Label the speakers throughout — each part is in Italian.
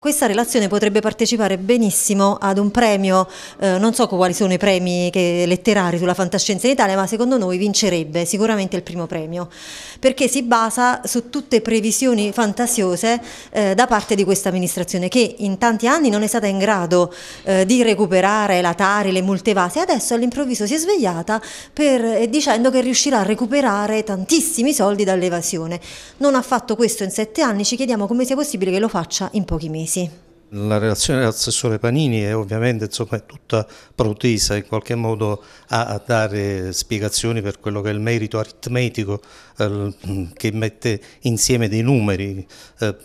Speaker 1: Questa relazione potrebbe partecipare benissimo ad un premio, eh, non so quali sono i premi che, letterari sulla fantascienza in Italia, ma secondo noi vincerebbe sicuramente il primo premio, perché si basa su tutte previsioni fantasiose eh, da parte di questa amministrazione che in tanti anni non è stata in grado eh, di recuperare la Tari, le multe vase, adesso all'improvviso si è svegliata per, eh, dicendo che riuscirà a recuperare tantissimi soldi dall'evasione. Non ha fatto questo in sette anni, ci chiediamo come sia possibile che lo faccia in pochi mesi mesi.
Speaker 2: La relazione dell'assessore Panini è ovviamente insomma, tutta protesa in qualche modo a, a, dare spiegazioni per quello che è il merito aritmetico eh, che mette insieme dei numeri eh,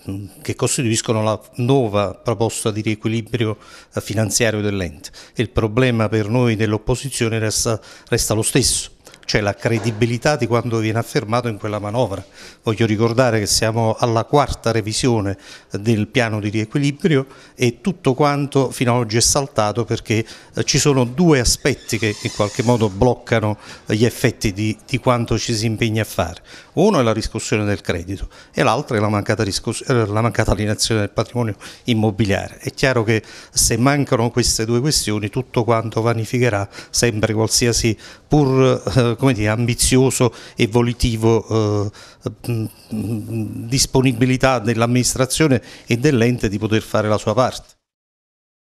Speaker 2: che costituiscono la nuova proposta di riequilibrio eh, finanziario dell'ente. Il problema per noi dell'opposizione resta, resta lo stesso cioè la credibilità di quanto viene affermato in quella manovra. Voglio ricordare che siamo alla quarta revisione del piano di riequilibrio e tutto quanto fino ad oggi è saltato perché eh, ci sono due aspetti che in qualche modo bloccano eh, gli effetti di, di quanto ci si impegna a fare. Uno è la riscossione del credito e l'altro è la mancata, eh, la mancata alienazione del patrimonio immobiliare. È chiaro che se mancano queste due questioni tutto quanto vanificherà sempre qualsiasi pur eh, dire, ambizioso e volitivo eh, mm, disponibilità dell'amministrazione e dell'ente di poter fare la sua parte.